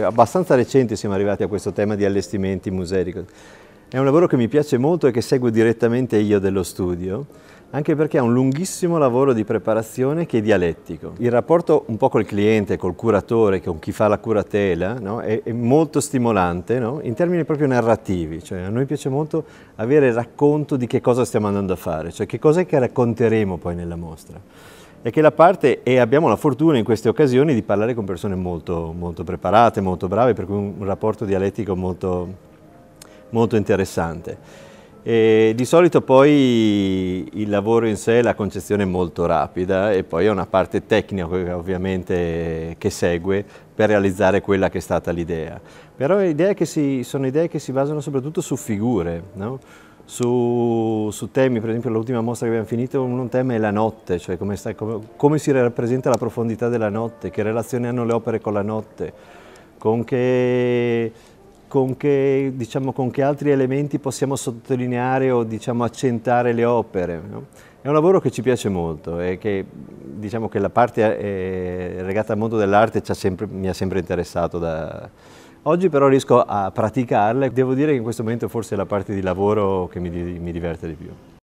Abbastanza recente siamo arrivati a questo tema di allestimenti musei. È un lavoro che mi piace molto e che seguo direttamente io dello studio, anche perché è un lunghissimo lavoro di preparazione che è dialettico. Il rapporto un po' col cliente, col curatore, con chi fa la curatela, no? è, è, molto stimolante no? in termini proprio narrativi. Cioè, a noi piace molto avere il racconto di che cosa stiamo andando a fare, cioè che cos'è che racconteremo poi nella mostra è che la parte, e abbiamo la fortuna in queste occasioni di parlare con persone molto, molto preparate, molto brave, per cui un rapporto dialettico molto, molto interessante. E di solito poi il lavoro in sé, la concezione è molto rapida e poi è una parte tecnica ovviamente che segue per realizzare quella che è stata l'idea. Però idee si, sono idee che si basano soprattutto su figure, no? su, su temi, per esempio l'ultima mostra che abbiamo finito, un tema è la notte, cioè come, sta, come, come si rappresenta la profondità della notte, che relazione hanno le opere con la notte, con che con che, diciamo, con che, altri elementi possiamo sottolineare o diciamo, accentare le opere. No? È un lavoro che ci piace molto e che, diciamo, che la parte eh, legata al mondo dell'arte mi ha sempre interessato da, Oggi però riesco a praticarle, devo dire che in questo momento forse è la parte di lavoro che mi, mi diverte di più.